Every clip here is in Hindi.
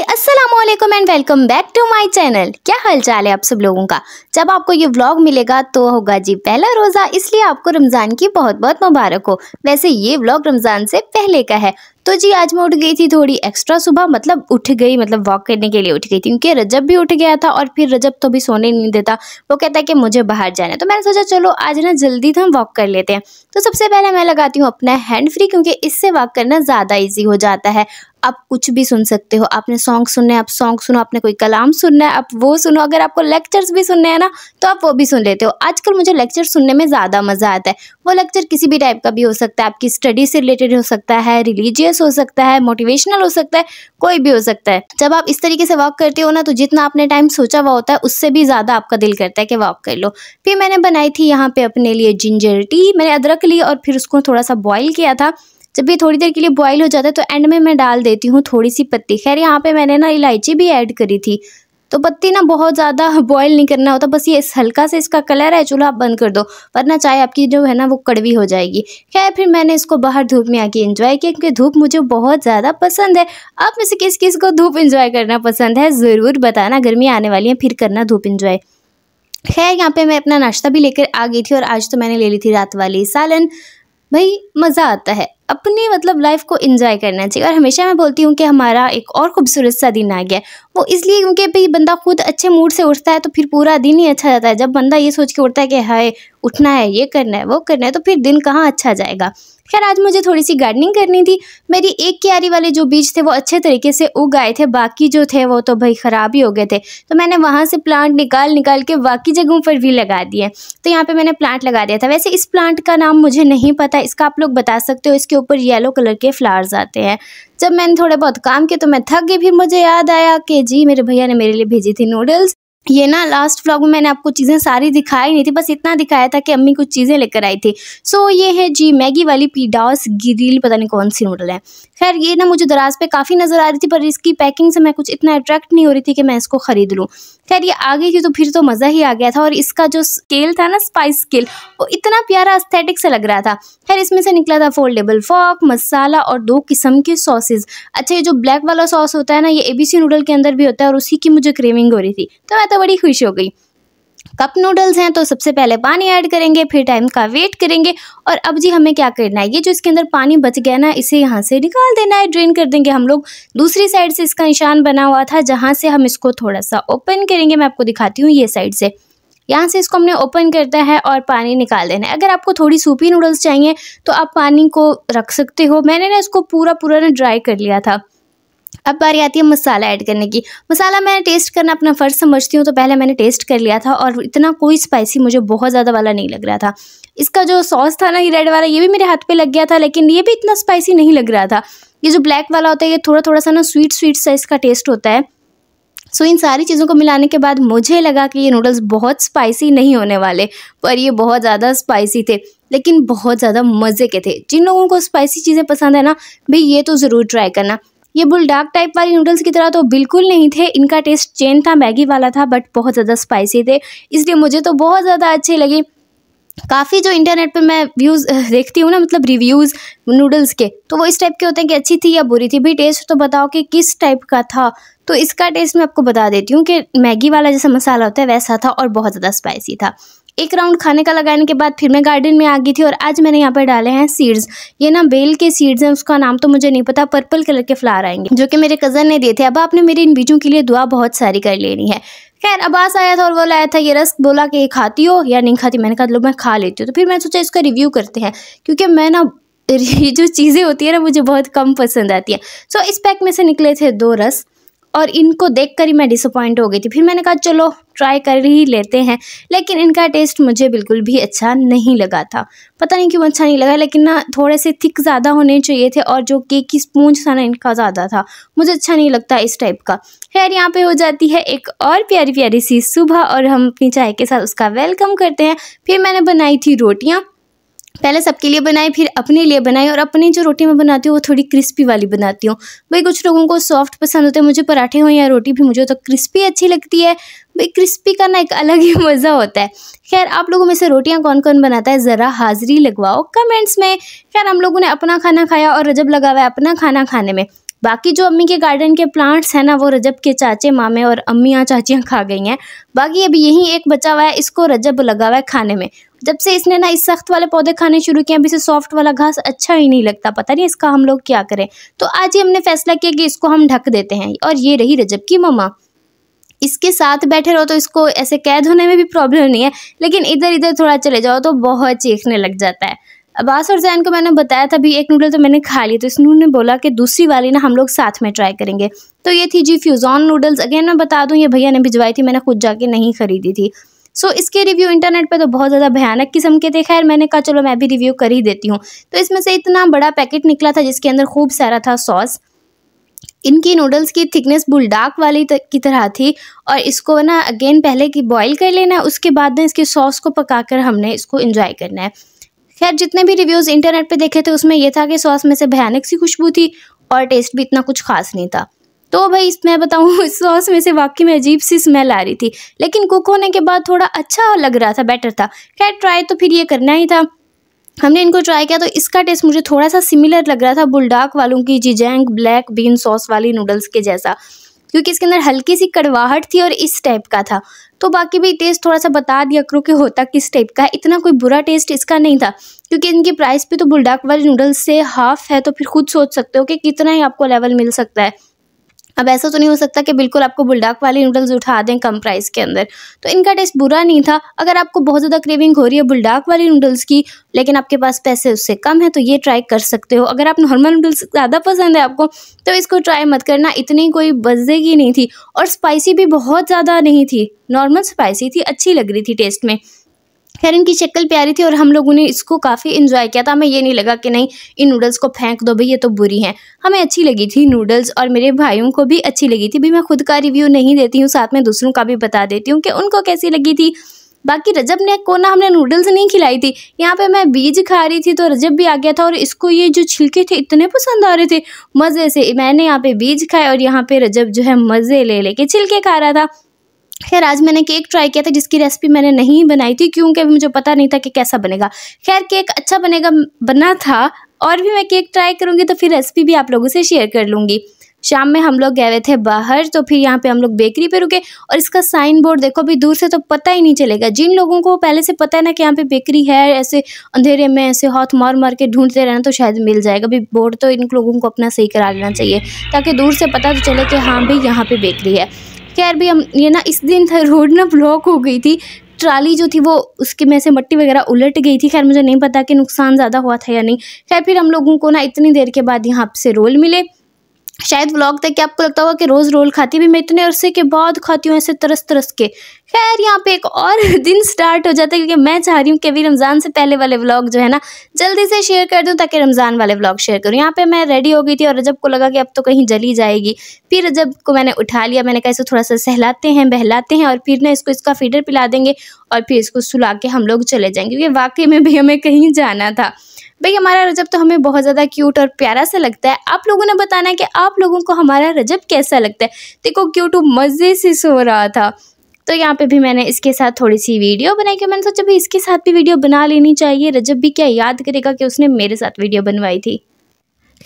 अस्सलाम वालेकुम and welcome back to my channel क्या हालचाल है आप सब लोगों का जब आपको ये व्लॉग मिलेगा तो होगा जी पहला रोज़ा इसलिए आपको रमज़ान की बहुत बहुत मुबारक हो वैसे ये व्लॉग रमज़ान से पहले का है तो जी आज मैं उठ गई थी थोड़ी एक्स्ट्रा सुबह मतलब उठ गई मतलब वॉक करने के लिए उठ गई थी क्योंकि रजब भी उठ गया था और फिर रजब तो भी सोने नहीं देता वो कहता है कि मुझे बाहर जाना है तो मैंने सोचा चलो आज ना जल्दी तो हम वॉक कर लेते हैं तो सबसे पहले मैं लगाती हूँ अपना हैंड फ्री क्योंकि इससे वॉक करना ज़्यादा ईजी हो जाता है आप कुछ भी सुन सकते हो आपने सॉन्ग सुनने आप सॉन्ग सुनो आपने कोई कलाम सुनना है आप वो सुनो अगर आपको लेक्चर्स भी सुनने हैं ना तो आप वो भी सुन लेते हो आजकल मुझे लेक्चर सुनने में ज़्यादा मज़ा आता है वो लेक्चर किसी भी टाइप का भी हो सकता है आपकी स्टडी से रिलेटेड हो सकता है रिलीजियस हो सकता है मोटिवेशनल हो सकता है कोई भी हो सकता है जब आप इस तरीके से वॉक करते हो ना तो जितना आपने टाइम सोचा हुआ होता है उससे भी ज़्यादा आपका दिल करता है कि वॉक कर लो फिर मैंने बनाई थी यहाँ पे अपने लिए जिंजर टी मैंने अदरक ली और फिर उसको थोड़ा सा बॉयल किया था जब ये थोड़ी देर के लिए बॉयल हो जाता है तो एंड में मैं डाल देती हूँ थोड़ी सी पत्ती खैर यहाँ पे मैंने ना इलायची भी ऐड करी थी तो पत्ती ना बहुत ज़्यादा बॉयल नहीं करना होता बस ये हल्का से इसका कलर है चूल्हा आप बंद कर दो वरना चाय आपकी जो है ना वो कड़वी हो जाएगी खैर फिर मैंने इसको बाहर धूप में आके एंजॉय किया क्योंकि धूप मुझे बहुत ज़्यादा पसंद है आप में से किस किस को धूप इंजॉय करना पसंद है ज़रूर बताना गर्मी आने वाली है फिर करना धूप इंजॉय खैर यहाँ पर मैं अपना नाश्ता भी लेकर आ गई थी और आज तो मैंने ले ली थी रात वाली सालन भाई मज़ा आता है अपनी मतलब लाइफ को इन्जॉय करना चाहिए और हमेशा मैं बोलती हूँ कि हमारा एक और खूबसूरत सा दिन आ गया वो इसलिए क्योंकि भाई बंदा खुद अच्छे मूड से उठता है तो फिर पूरा दिन ही अच्छा जाता है जब बंदा ये सोच के उठता है कि हाय उठना है ये करना है वो करना है तो फिर दिन कहाँ अच्छा जाएगा खैर आज मुझे थोड़ी सी गार्डनिंग करनी थी मेरी एक क्यारी वाले जो बीज थे वो अच्छे तरीके से उग आए थे बाकी जो थे वो तो भाई ख़राब ही हो गए थे तो मैंने वहाँ से प्लांट निकाल निकाल के बाकी जगहों पर भी लगा दिए तो यहाँ पे मैंने प्लांट लगा दिया था वैसे इस प्लांट का नाम मुझे नहीं पता इसका आप लोग बता सकते हो इसके ऊपर येलो कलर के फ्लावर्स आते हैं जब मैंने थोड़े बहुत काम किए तो मैं थक गई फिर मुझे याद आया कि जी मेरे भैया ने मेरे लिए भेजी थी नूडल्स ये ना लास्ट व्लॉग में मैंने आपको चीज़ें सारी दिखाई नहीं थी बस इतना दिखाया था कि अम्मी कुछ चीज़ें लेकर आई थी सो so, ये है जी मैगी वाली पीडास ग्रिल पता नहीं कौन सी नूडल है खैर ये ना मुझे दराज पे काफ़ी नज़र आ रही थी पर इसकी पैकिंग से मैं कुछ इतना अट्रैक्ट नहीं हो रही थी कि मैं इसको ख़रीद लूँ खैर ये आ गई थी तो फिर तो मज़ा ही आ गया था और इसका जो स्केल था ना स्पाइस स्केल वो इतना प्यारा अस्थेटिक से लग रहा था खैर इसमें से निकला था फोल्डेबल फॉक मसाला और दो किस्म के सॉसेज अच्छा ये जो ब्लैक वाला सॉस होता है ना ये एबीसी नूडल के अंदर भी होता है और उसी की मुझे क्रेविंग हो रही थी तो मैं तो बड़ी खुश हो गई कप नूडल्स हैं तो सबसे पहले पानी ऐड करेंगे फिर टाइम का वेट करेंगे और अब जी हमें क्या करना है ये जो इसके अंदर पानी बच गया ना इसे यहाँ से निकाल देना है ड्रेन कर देंगे हम लोग दूसरी साइड से इसका निशान बना हुआ था जहाँ से हम इसको थोड़ा सा ओपन करेंगे मैं आपको दिखाती हूँ ये साइड से यहाँ से इसको हमने ओपन करता है और पानी निकाल देना है अगर आपको थोड़ी सूपी नूडल्स चाहिए तो आप पानी को रख सकते हो मैंने ना इसको पूरा पूरा ना ड्राई कर लिया था अब बारी आती है मसाला ऐड करने की मसाला मैं टेस्ट करना अपना फ़र्ज समझती हूँ तो पहले मैंने टेस्ट कर लिया था और इतना कोई स्पाइसी मुझे बहुत ज़्यादा वाला नहीं लग रहा था इसका जो सॉस था ना ये रेड वाला ये भी मेरे हाथ पे लग गया था लेकिन ये भी इतना स्पाइसी नहीं लग रहा था ये जो ब्लैक वाला होता है ये थोड़ा थोड़ा सा ना स्वीट स्वीट सा इसका टेस्ट होता है सो इन सारी चीज़ों को मिलाने के बाद मुझे लगा कि ये नूडल्स बहुत स्पाइसी नहीं होने वाले पर ये बहुत ज़्यादा स्पाइसी थे लेकिन बहुत ज़्यादा मज़े के थे जिन लोगों को स्पाइसी चीज़ें पसंद है ना भाई ये तो ज़रूर ट्राई करना ये डार्क टाइप वाली नूडल्स की तरह तो बिल्कुल नहीं थे इनका टेस्ट चेन था मैगी वाला था बट बहुत ज़्यादा स्पाइसी थे इसलिए मुझे तो बहुत ज़्यादा अच्छे लगे काफ़ी जो इंटरनेट पर मैं व्यूज़ देखती हूँ ना मतलब रिव्यूज़ नूडल्स के तो वो इस टाइप के होते हैं कि अच्छी थी या बुरी थी भी टेस्ट तो बताओ कि किस टाइप का था तो इसका टेस्ट मैं आपको बता देती हूँ कि मैगी वाला जैसा मसाला होता है वैसा था और बहुत ज़्यादा स्पाइसी था एक राउंड खाने का लगाने के बाद फिर मैं गार्डन में आ गई थी और आज मैंने यहाँ पर डाले हैं सीड्स ये ना बेल के सीड्स हैं उसका नाम तो मुझे नहीं पता पर्पल कलर के फ्लावर आएंगे जो कि मेरे कज़न ने दिए थे अब आपने मेरे इन बीजों के लिए दुआ बहुत सारी कर लेनी है खैर अब्बास आया था और वो लाया था ये रस बोला कि ये खाती हो या नहीं खाती मैंने कहा लो मैं खा लेती हूँ तो फिर मैं सोचा इसका रिव्यू करते हैं क्योंकि मैं ना ये जो चीज़ें होती है ना मुझे बहुत कम पसंद आती हैं सो so, इस पैक में से निकले थे दो रस और इनको देखकर ही मैं डिसअपॉइंट हो गई थी फिर मैंने कहा चलो ट्राई कर ही लेते हैं लेकिन इनका टेस्ट मुझे बिल्कुल भी अच्छा नहीं लगा था पता नहीं क्यों अच्छा नहीं लगा लेकिन ना थोड़े से थिक ज़्यादा होने चाहिए थे और जो केक की स्पूंज था ना इनका ज़्यादा था मुझे अच्छा नहीं लगता इस टाइप का खैर यहाँ पे हो जाती है एक और प्यारी प्यारी सी सुबह और हम अपनी चाय के साथ उसका वेलकम करते हैं फिर मैंने बनाई थी रोटियाँ पहले सबके लिए बनाए फिर अपने लिए बनाए और अपनी जो रोटी मैं बनाती हूँ वो थोड़ी क्रिस्पी वाली बनाती हूँ भाई कुछ लोगों को सॉफ्ट पसंद होते हैं मुझे पराठे हो या रोटी भी मुझे तो क्रिस्पी अच्छी लगती है भाई क्रिस्पी का ना एक अलग ही मज़ा होता है खैर आप लोगों में से रोटियाँ कौन कौन बनाता है ज़रा हाज़िरी लगवाओ कमेंट्स में खैर हम लोगों ने अपना खाना खाया और रजब लगा हुआ है अपना खाना खाने में बाकी जो अम्मी के गार्डन के प्लांट्स हैं ना वो रजब के चाचे मामे और अम्मियाँ चाचियाँ खा गई हैं बाकी अभी यही एक बचा हुआ है इसको रजब लगा हुआ है खाने में जब से इसने ना इस सख्त वाले पौधे खाने शुरू किए अभी से सॉफ्ट वाला घास अच्छा ही नहीं लगता पता नहीं इसका हम लोग क्या करें तो आज ही हमने फैसला किया कि इसको हम ढक देते हैं और ये रही रजब की ममा इसके साथ बैठे रहो तो इसको ऐसे कैद होने में भी प्रॉब्लम नहीं है लेकिन इधर इधर थोड़ा चले जाओ तो बहुत चीखने लग जाता है अब्बास और जैन को मैंने बताया था भी एक नूडल तो मैंने खा ली तो इस ने बोला कि दूसरी वाली ना हम लोग साथ में ट्राई करेंगे तो ये थी जी फ्यूज़ॉन नूडल्स अगेन मैं बता दूँ ये भैया ने भिजवाई थी मैंने खुद जाके नहीं खरीदी थी सो so, इसके रिव्यू इंटरनेट पे तो बहुत ज़्यादा भयानक किस्म के थे खैर मैंने कहा चलो मैं भी रिव्यू कर ही देती हूँ तो इसमें से इतना बड़ा पैकेट निकला था जिसके अंदर खूब सारा था सॉस इनकी नूडल्स की थिकनेस बुलडाक वाली की तरह थी और इसको ना अगेन पहले की बॉयल कर लेना है उसके बाद ना इसके सॉस को पका हमने इसको इंजॉय करना है खैर जितने भी रिव्यूज़ इंटरनेट पे देखे थे उसमें यह था कि सॉस में से भयानक सी खुशबू थी और टेस्ट भी इतना कुछ खास नहीं था तो भाई मैं बताऊँ इस सॉस में से वाकई में अजीब सी स्मेल आ रही थी लेकिन कुक होने के बाद थोड़ा अच्छा लग रहा था बेटर था खैर ट्राई तो फिर ये करना ही था हमने इनको ट्राई किया तो इसका टेस्ट मुझे थोड़ा सा सिमिलर लग रहा था बुलडाक वालों की जिजैंग ब्लैक बीन सॉस वाली नूडल्स के जैसा क्योंकि इसके अंदर हल्की सी कड़वाहट थी और इस टाइप का था तो बाकी भी टेस्ट थोड़ा सा बता दिया करो कि होता किस टाइप का है इतना कोई बुरा टेस्ट इसका नहीं था क्योंकि इनकी प्राइस भी तो बुलडाक वाले नूडल्स से हाफ़ है तो फिर खुद सोच सकते हो कि कितना ही आपको लेवल मिल सकता है अब ऐसा तो नहीं हो सकता कि बिल्कुल आपको बुलडाक वाले नूडल्स उठा दें कम प्राइस के अंदर तो इनका टेस्ट बुरा नहीं था अगर आपको बहुत ज़्यादा क्रेविंग हो रही है बुलडाक वाली नूडल्स की लेकिन आपके पास पैसे उससे कम है तो ये ट्राई कर सकते हो अगर आप नॉर्मल नूडल्स ज़्यादा पसंद है आपको तो इसको ट्राई मत करना इतनी कोई बजेगी नहीं थी और स्पाइसी भी बहुत ज़्यादा नहीं थी नॉर्मल स्पाइसी थी अच्छी लग रही थी टेस्ट में खैर इनकी शक्ल प्यारी थी और हम लोगों ने इसको काफ़ी इन्जॉय किया था हमें ये नहीं लगा कि नहीं इन नूडल्स को फेंक दो भाई ये तो बुरी हैं हमें अच्छी लगी थी नूडल्स और मेरे भाइयों को भी अच्छी लगी थी भी मैं खुद का रिव्यू नहीं देती हूँ साथ में दूसरों का भी बता देती हूँ कि उनको कैसी लगी थी बाकी रजब ने को ना हमने नूडल्स नहीं खिलाई थी यहाँ पे मैं बीज खा रही थी तो रजब भी आ गया था और इसको ये जो छिलके थे इतने पसंद आ रहे थे मज़े से मैंने यहाँ पे बीज खाए और यहाँ पे रजब जो है मज़े ले लेके छिलके खा रहा था खैर आज मैंने केक ट्राई किया था जिसकी रेसिपी मैंने नहीं बनाई थी क्योंकि अभी मुझे पता नहीं था कि कैसा बनेगा खैर केक अच्छा बनेगा बना था और भी मैं केक ट्राई करूँगी तो फिर रेसिपी भी आप लोगों से शेयर कर लूँगी शाम में हम लोग गए हुए थे बाहर तो फिर यहाँ पे हम लोग बेकरी पे रुके और इसका साइन बोर्ड देखो अभी दूर से तो पता ही नहीं चलेगा जिन लोगों को पहले से पता है ना कि यहाँ पे बेकरी है ऐसे अंधेरे में ऐसे हाथ मार मार के ढूंढते रहना तो शायद मिल जाएगा अभी बोर्ड तो इन लोगों को अपना सही करा लेना चाहिए ताकि दूर से पता तो चले कि हाँ भाई यहाँ पर बेकरी है खैर भी हम ये ना इस दिन था रोड ना ब्लॉक हो गई थी ट्राली जो थी वो उसके में से मट्टी वगैरह उलट गई थी खैर मुझे नहीं पता कि नुकसान ज़्यादा हुआ था या नहीं खैर फिर हम लोगों को ना इतनी देर के बाद यहाँ से रोल मिले शायद व्लॉग देख के आपको लगता होगा कि रोज़ रोल खाती भी मैं इतने अरसे के बाद खाती हूँ ऐसे तरस तरस के खैर यहाँ पे एक और दिन स्टार्ट हो जाता है क्योंकि मैं चाह रही हूँ कि अभी रमज़ान से पहले वाले व्लॉग जो है ना जल्दी से शेयर कर दूँ ताकि रमज़ान वाले व्लॉग शेयर करूँ यहाँ पे मैं रेडी हो गई थी और रजब को लगा कि अब तो कहीं जली जाएगी फिर रजब को मैंने उठा लिया मैंने कहा इसे थोड़ा सा सहलाते हैं बहलाते हैं और फिर ना इसको इसका फीडर पिला देंगे और फिर इसको सुला के हम लोग चले जाएंगे क्योंकि वाकई में भी हमें कहीं जाना था भाई हमारा रजब तो हमें बहुत ज़्यादा क्यूट और प्यारा सा लगता है आप लोगों ने बताना है कि आप लोगों को हमारा रजब कैसा लगता है देखो क्यूट मज़े से सो रहा था तो यहाँ पे भी मैंने इसके साथ थोड़ी सी वीडियो बनाई कि मैंने सोचा भाई इसके साथ भी वीडियो बना लेनी चाहिए रजब भी क्या याद करेगा कि उसने मेरे साथ वीडियो बनवाई थी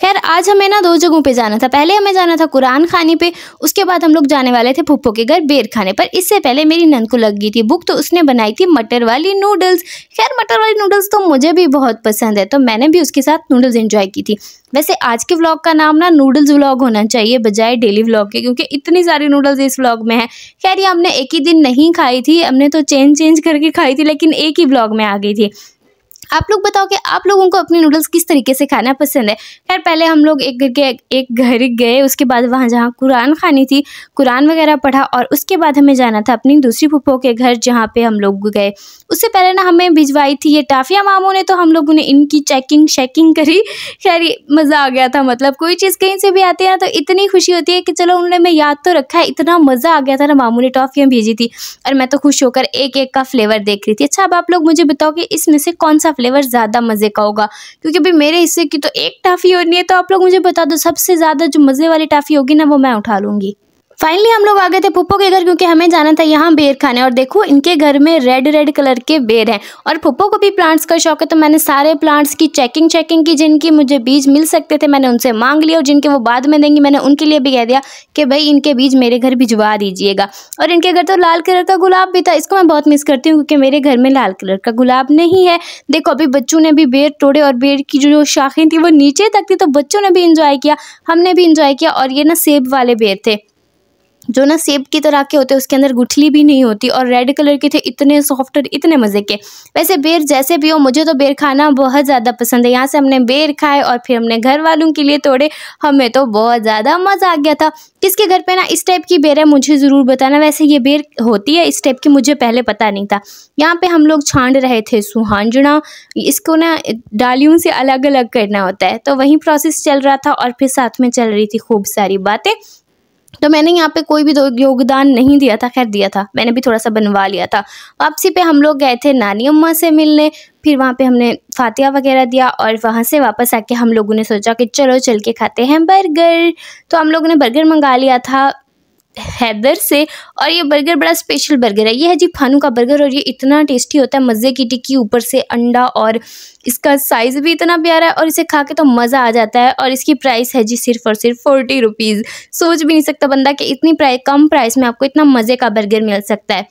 खैर आज हमें ना दो जगहों पे जाना था पहले हमें जाना था कुरान खाने पे उसके बाद हम लोग जाने वाले थे फूफो के घर बेर खाने पर इससे पहले मेरी नंद को लग गई थी बुक तो उसने बनाई थी मटर वाली नूडल्स खैर मटर वाली नूडल्स तो मुझे भी बहुत पसंद है तो मैंने भी उसके साथ नूडल्स इन्जॉय की थी वैसे आज के व्लॉग का नाम ना नूडल्स व्लॉग होना चाहिए बजाय डेली व्लॉग के क्योंकि इतनी सारी नूडल्स इस व्लॉग में है खैर ये हमने एक ही दिन नहीं खाई थी हमने तो चेंज चेंज करके खाई थी लेकिन एक ही व्लॉग में आ गई थी आप लोग बताओ कि आप लोगों को अपने नूडल्स किस तरीके से खाना पसंद है खैर पहले हम लोग एक घर के एक घर गए उसके बाद वहाँ जहाँ कुरान खानी थी कुरान वगैरह पढ़ा और उसके बाद हमें जाना था अपनी दूसरी पुप्पो के घर जहाँ पे हम लोग गए उससे पहले ना हमें भिजवाई थी ये टाफिया मामू ने तो हम लोगों ने इनकी चेकिंग शेकिंग करी खैर मज़ा आ गया था मतलब कोई चीज़ कहीं से भी आती है ना तो इतनी खुशी होती है कि चलो उन्होंने मैं याद तो रखा है इतना मज़ा आ गया था ना मामू ने टॉफ़ियाँ भेजी थी और मैं तो खुश होकर एक एक का फ्लेवर देख रही थी अच्छा अब आप लोग मुझे बताओ कि इसमें से कौन सा फ्लेवर ज़्यादा मज़े का होगा क्योंकि अभी मेरे हिस्से की तो एक टाफ़ी होनी है तो आप लोग मुझे बता दो सबसे ज़्यादा जो मज़े वाली टाफ़ी होगी ना वो मैं उठा लूँगी फाइनली हम लोग आ गए थे पुप्पो के घर क्योंकि हमें जाना था यहाँ बेर खाने और देखो इनके घर में रेड रेड कलर के बेर हैं और पुप्पो को भी प्लांट्स का शौक है तो मैंने सारे प्लांट्स की चेकिंग चेकिंग की जिनकी मुझे बीज मिल सकते थे मैंने उनसे मांग लिया और जिनके वो बाद में देंगी मैंने उनके लिए भी कह दिया कि भाई इनके बीज मेरे घर भिजवा दीजिएगा और इनके घर तो लाल कलर का गुलाब भी था इसको मैं बहुत मिस करती हूँ क्योंकि मेरे घर में लाल कलर का गुलाब नहीं है देखो अभी बच्चों ने भी बेर तोड़े और बेर की जो शाखें थी वो नीचे तक थी तो बच्चों ने भी इंजॉय किया हमने भी इंजॉय किया और ये ना सेब वाले बेर थे जो ना सेब की तरह के होते हैं उसके अंदर गुठली भी नहीं होती और रेड कलर के थे इतने सॉफ्ट और इतने मज़े के वैसे बेर जैसे भी हो मुझे तो बेर खाना बहुत ज़्यादा पसंद है यहाँ से हमने बेर खाए और फिर हमने घर वालों के लिए तोड़े हमें तो बहुत ज़्यादा मज़ा आ गया था किसके घर पे ना इस टाइप की बेर है मुझे ज़रूर बताना वैसे ये बेर होती है इस टाइप की मुझे पहले पता नहीं था यहाँ पे हम लोग छाँड रहे थे सुहांजना इसको ना डालियों से अलग अलग करना होता है तो वही प्रोसेस चल रहा था और फिर साथ में चल रही थी खूब सारी बातें तो मैंने यहाँ पे कोई भी योगदान नहीं दिया था खैर दिया था मैंने भी थोड़ा सा बनवा लिया था वापसी पे हम लोग गए थे नानी अम्मा से मिलने फिर वहाँ पे हमने फातिया वगैरह दिया और वहाँ से वापस आके हम लोगों ने सोचा कि चलो चल के खाते हैं बर्गर तो हम लोगों ने बर्गर मंगा लिया था हैदर से और ये बर्गर बड़ा स्पेशल बर्गर है ये है जी फानू का बर्गर और ये इतना टेस्टी होता है मज़े की टिक्की ऊपर से अंडा और इसका साइज़ भी इतना प्यारा है और इसे खा के तो मज़ा आ जाता है और इसकी प्राइस है जी सिर्फ और सिर्फ फोर्टी रुपीज़ सोच भी नहीं सकता बंदा कि इतनी प्राइस कम प्राइस में आपको इतना मज़े का बर्गर मिल सकता है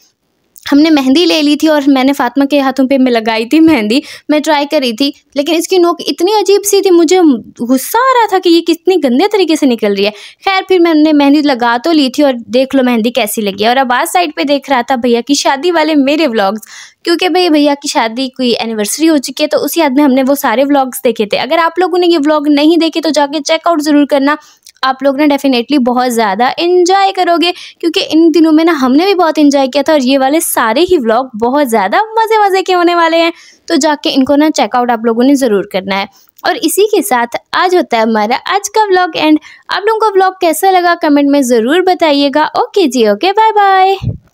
हमने मेहंदी ले ली थी और मैंने फातिमा के हाथों पे मैं लगाई थी मेहंदी मैं ट्राई करी थी लेकिन इसकी नोक इतनी अजीब सी थी मुझे गुस्सा आ रहा था कि ये कितनी गंदे तरीके से निकल रही है खैर फिर मैंने मेहंदी लगा तो ली थी और देख लो मेहंदी कैसी लगी और अब आज साइड पे देख रहा था भैया की शादी वाले मेरे व्लॉग्स क्योंकि भाई भैया की शादी की एनिवर्सरी हो चुकी है तो उसी याद में हमने वो सारे व्लॉग्स देखे थे अगर आप लोगों ने ये व्लॉग नहीं देखे तो जाके चेकआउट ज़रूर करना आप लोग ना डेफिनेटली बहुत ज़्यादा इन्जॉय करोगे क्योंकि इन दिनों में ना हमने भी बहुत इन्जॉय किया था और ये वाले सारे ही व्लॉग बहुत ज़्यादा मज़े मज़े के होने वाले हैं तो जाके इनको ना चेकआउट आप लोगों ने ज़रूर करना है और इसी के साथ आज होता है हमारा आज का व्लॉग एंड आप लोगों को व्लॉग कैसा लगा कमेंट में ज़रूर बताइएगा ओके जी ओके बाय बाय